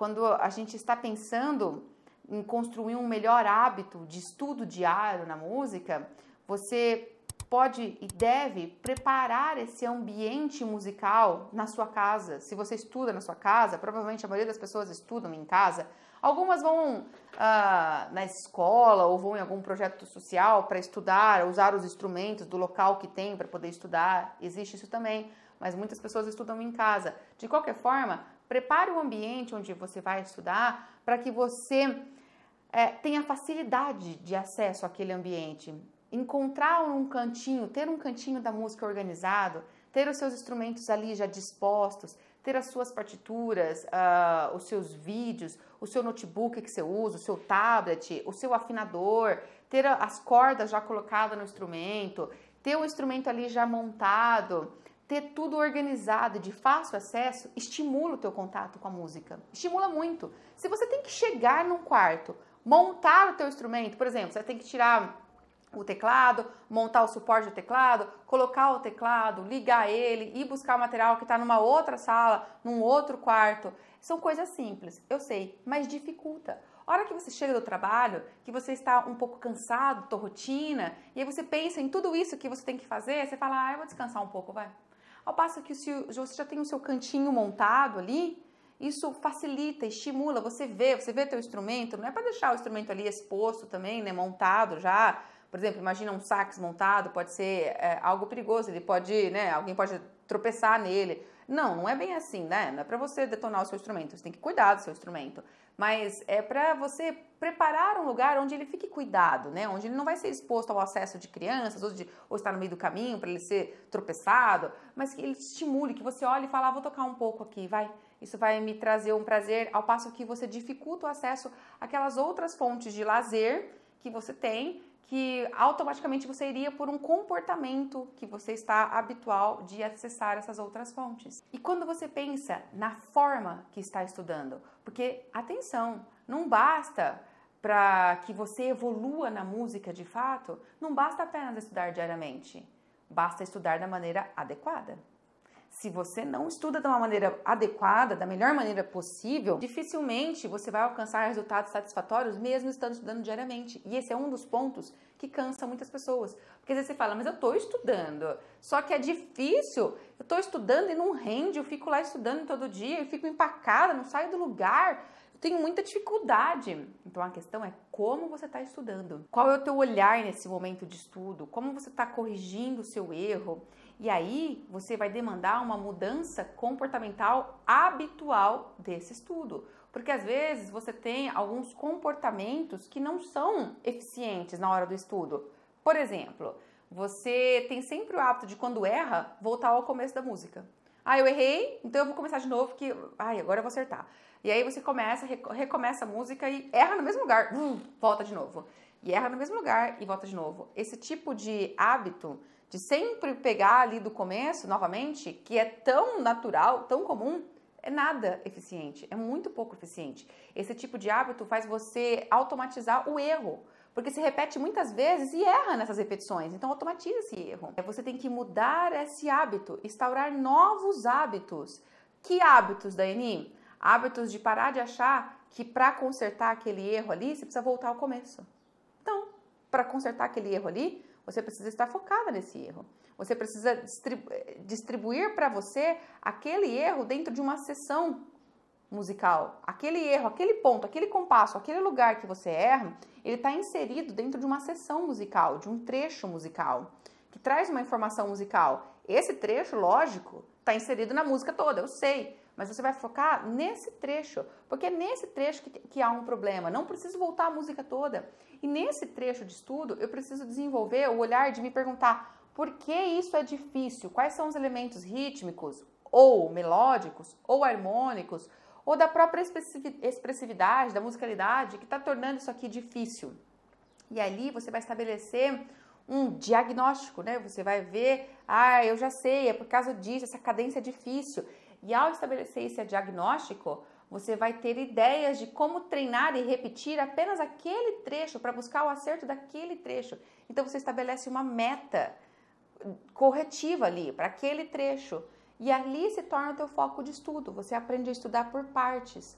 quando a gente está pensando em construir um melhor hábito de estudo diário na música, você pode e deve preparar esse ambiente musical na sua casa. Se você estuda na sua casa, provavelmente a maioria das pessoas estudam em casa. Algumas vão ah, na escola ou vão em algum projeto social para estudar, usar os instrumentos do local que tem para poder estudar. Existe isso também, mas muitas pessoas estudam em casa. De qualquer forma, Prepare o ambiente onde você vai estudar para que você é, tenha facilidade de acesso àquele ambiente. Encontrar um cantinho, ter um cantinho da música organizado, ter os seus instrumentos ali já dispostos, ter as suas partituras, uh, os seus vídeos, o seu notebook que você usa, o seu tablet, o seu afinador, ter as cordas já colocadas no instrumento, ter o instrumento ali já montado ter tudo organizado de fácil acesso estimula o teu contato com a música. Estimula muito. Se você tem que chegar num quarto, montar o teu instrumento, por exemplo, você tem que tirar o teclado, montar o suporte do teclado, colocar o teclado, ligar ele, ir buscar o material que está numa outra sala, num outro quarto. São coisas simples, eu sei, mas dificulta. A hora que você chega do trabalho, que você está um pouco cansado, tua rotina, e aí você pensa em tudo isso que você tem que fazer, você fala, ah, eu vou descansar um pouco, vai. Ao passo que se você já tem o seu cantinho montado ali, isso facilita, estimula, você vê, você vê teu instrumento, não é para deixar o instrumento ali exposto também, né, montado já. Por exemplo, imagina um sax montado, pode ser é, algo perigoso, ele pode, né, alguém pode tropeçar nele. Não, não é bem assim, né? Não é para você detonar o seu instrumento, você tem que cuidar do seu instrumento. Mas é para você preparar um lugar onde ele fique cuidado, né? Onde ele não vai ser exposto ao acesso de crianças ou, de, ou estar no meio do caminho para ele ser tropeçado, mas que ele estimule, que você olhe e fale, ah, vou tocar um pouco aqui, vai. Isso vai me trazer um prazer, ao passo que você dificulta o acesso àquelas outras fontes de lazer que você tem que automaticamente você iria por um comportamento que você está habitual de acessar essas outras fontes. E quando você pensa na forma que está estudando, porque atenção, não basta para que você evolua na música de fato, não basta apenas estudar diariamente, basta estudar da maneira adequada. Se você não estuda de uma maneira adequada, da melhor maneira possível, dificilmente você vai alcançar resultados satisfatórios mesmo estando estudando diariamente. E esse é um dos pontos que cansa muitas pessoas. Porque às vezes você fala, mas eu estou estudando, só que é difícil, eu estou estudando e não rende, eu fico lá estudando todo dia, eu fico empacada, não saio do lugar Eu tenho muita dificuldade. Então a questão é como você está estudando, qual é o teu olhar nesse momento de estudo, como você está corrigindo o seu erro. E aí você vai demandar uma mudança comportamental habitual desse estudo. Porque às vezes você tem alguns comportamentos que não são eficientes na hora do estudo. Por exemplo, você tem sempre o hábito de quando erra voltar ao começo da música. Ah, eu errei, então eu vou começar de novo que, ai, agora eu vou acertar. E aí você começa, recomeça a música e erra no mesmo lugar, hum, volta de novo e erra no mesmo lugar e volta de novo. Esse tipo de hábito de sempre pegar ali do começo novamente, que é tão natural, tão comum, é nada eficiente, é muito pouco eficiente. Esse tipo de hábito faz você automatizar o erro, porque se repete muitas vezes e erra nessas repetições, então automatiza esse erro. É, você tem que mudar esse hábito, instaurar novos hábitos. Que hábitos, Daiane? Hábitos de parar de achar que para consertar aquele erro ali, você precisa voltar ao começo para consertar aquele erro ali, você precisa estar focada nesse erro. Você precisa eh, distribuir para você aquele erro dentro de uma sessão musical. Aquele erro, aquele ponto, aquele compasso, aquele lugar que você erra, ele está inserido dentro de uma sessão musical, de um trecho musical, que traz uma informação musical. Esse trecho, lógico, está inserido na música toda, eu sei mas você vai focar nesse trecho, porque é nesse trecho que, que há um problema. Não preciso voltar a música toda. E nesse trecho de estudo, eu preciso desenvolver o olhar de me perguntar por que isso é difícil, quais são os elementos rítmicos, ou melódicos, ou harmônicos, ou da própria expressividade, da musicalidade, que está tornando isso aqui difícil. E ali você vai estabelecer um diagnóstico, né? Você vai ver, ah, eu já sei, é por causa disso, essa cadência é difícil. E ao estabelecer esse diagnóstico, você vai ter ideias de como treinar e repetir apenas aquele trecho para buscar o acerto daquele trecho. Então você estabelece uma meta hum, corretiva ali para aquele trecho e ali se torna o teu foco de estudo. Você aprende a estudar por partes.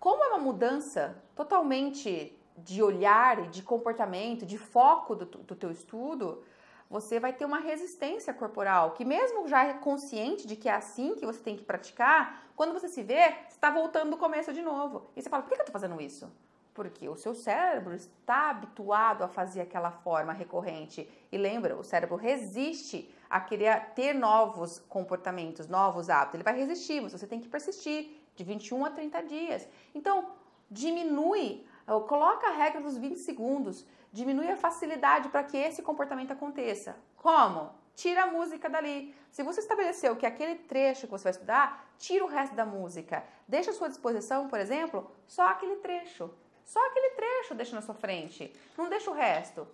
Como é uma mudança totalmente de olhar, de comportamento, de foco do, do teu estudo, você vai ter uma resistência corporal, que mesmo já é consciente de que é assim que você tem que praticar, quando você se vê, você está voltando do começo de novo. E você fala, por que eu estou fazendo isso? Porque o seu cérebro está habituado a fazer aquela forma recorrente. E lembra, o cérebro resiste a querer ter novos comportamentos, novos hábitos. Ele vai resistir, mas você tem que persistir de 21 a 30 dias. Então, diminui, coloca a regra dos 20 segundos diminui a facilidade para que esse comportamento aconteça. Como? Tira a música dali. Se você estabeleceu que aquele trecho que você vai estudar, tira o resto da música. Deixa à sua disposição, por exemplo, só aquele trecho. Só aquele trecho deixa na sua frente. Não deixa o resto.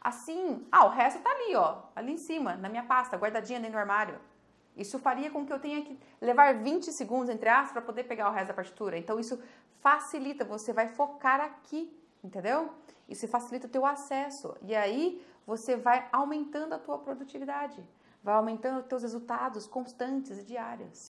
Assim, ah, o resto tá ali, ó, ali em cima, na minha pasta, guardadinha dentro do armário. Isso faria com que eu tenha que levar 20 segundos entre aspas para poder pegar o resto da partitura. Então isso facilita, você vai focar aqui entendeu? Isso facilita o teu acesso e aí você vai aumentando a tua produtividade, vai aumentando os teus resultados constantes e diários.